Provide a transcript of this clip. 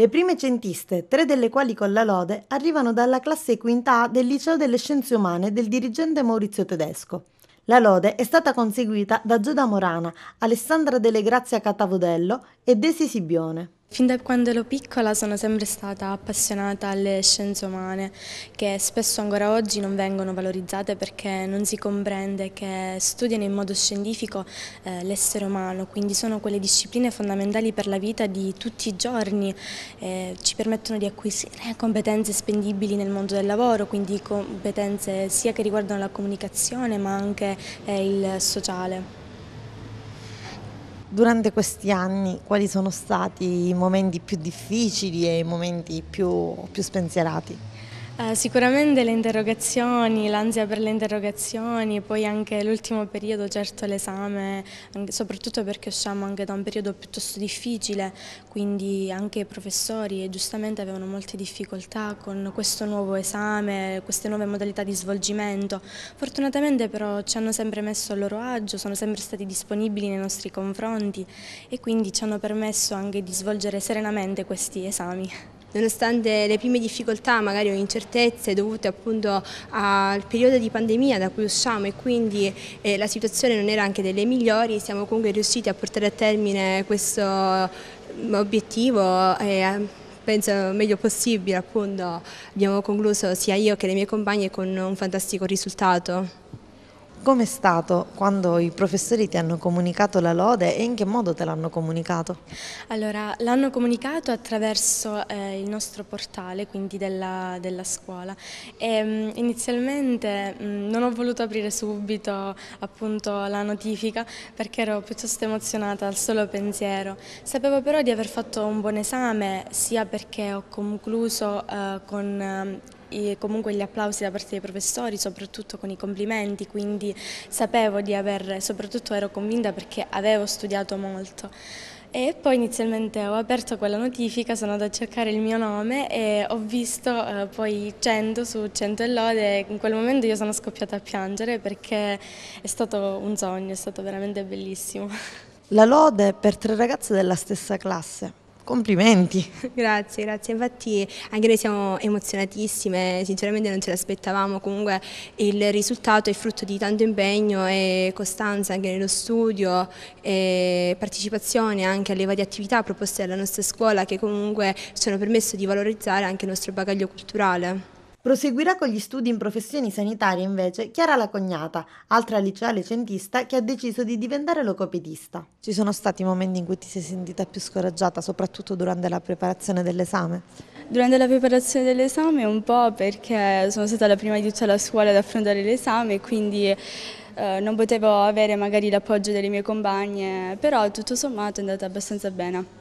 Le prime centiste, tre delle quali con la lode, arrivano dalla classe quinta A del Liceo delle Scienze Umane del dirigente Maurizio Tedesco. La lode è stata conseguita da Giuda Morana, Alessandra Delegrazia Catavodello e Desi Sibione. Fin da quando ero piccola sono sempre stata appassionata alle scienze umane che spesso ancora oggi non vengono valorizzate perché non si comprende che studiano in modo scientifico eh, l'essere umano, quindi sono quelle discipline fondamentali per la vita di tutti i giorni, eh, ci permettono di acquisire competenze spendibili nel mondo del lavoro, quindi competenze sia che riguardano la comunicazione ma anche eh, il sociale. Durante questi anni quali sono stati i momenti più difficili e i momenti più, più spensierati? Eh, sicuramente le interrogazioni, l'ansia per le interrogazioni, poi anche l'ultimo periodo, certo l'esame, soprattutto perché usciamo anche da un periodo piuttosto difficile, quindi anche i professori giustamente avevano molte difficoltà con questo nuovo esame, queste nuove modalità di svolgimento. Fortunatamente però ci hanno sempre messo a loro agio, sono sempre stati disponibili nei nostri confronti e quindi ci hanno permesso anche di svolgere serenamente questi esami nonostante le prime difficoltà, magari o incertezze dovute appunto al periodo di pandemia da cui usciamo e quindi eh, la situazione non era anche delle migliori, siamo comunque riusciti a portare a termine questo mm, obiettivo e eh, penso meglio possibile appunto abbiamo concluso sia io che le mie compagne con un fantastico risultato. Com'è stato quando i professori ti hanno comunicato la lode e in che modo te l'hanno comunicato? Allora, l'hanno comunicato attraverso eh, il nostro portale, quindi della, della scuola. E, ehm, mh, inizialmente mh, mm, non ho voluto aprire subito appunto, la notifica perché ero piuttosto emozionata al solo pensiero. Sapevo però di aver fatto un buon esame, sia perché ho concluso eh, con... Eh, comunque gli applausi da parte dei professori, soprattutto con i complimenti, quindi sapevo di aver, soprattutto ero convinta perché avevo studiato molto. E poi inizialmente ho aperto quella notifica, sono andata a cercare il mio nome e ho visto eh, poi 100 su 100 e lode. In quel momento io sono scoppiata a piangere perché è stato un sogno, è stato veramente bellissimo. La lode per tre ragazze della stessa classe, Complimenti. Grazie, grazie. Infatti anche noi siamo emozionatissime, sinceramente non ce l'aspettavamo, comunque il risultato è frutto di tanto impegno e costanza anche nello studio e partecipazione anche alle varie attività proposte dalla nostra scuola che comunque ci hanno permesso di valorizzare anche il nostro bagaglio culturale. Proseguirà con gli studi in professioni sanitarie invece Chiara La Cognata, altra liceale licentista che ha deciso di diventare locopedista. Ci sono stati momenti in cui ti sei sentita più scoraggiata, soprattutto durante la preparazione dell'esame? Durante la preparazione dell'esame un po' perché sono stata la prima di tutta la scuola ad affrontare l'esame, quindi eh, non potevo avere magari l'appoggio delle mie compagne, però tutto sommato è andata abbastanza bene.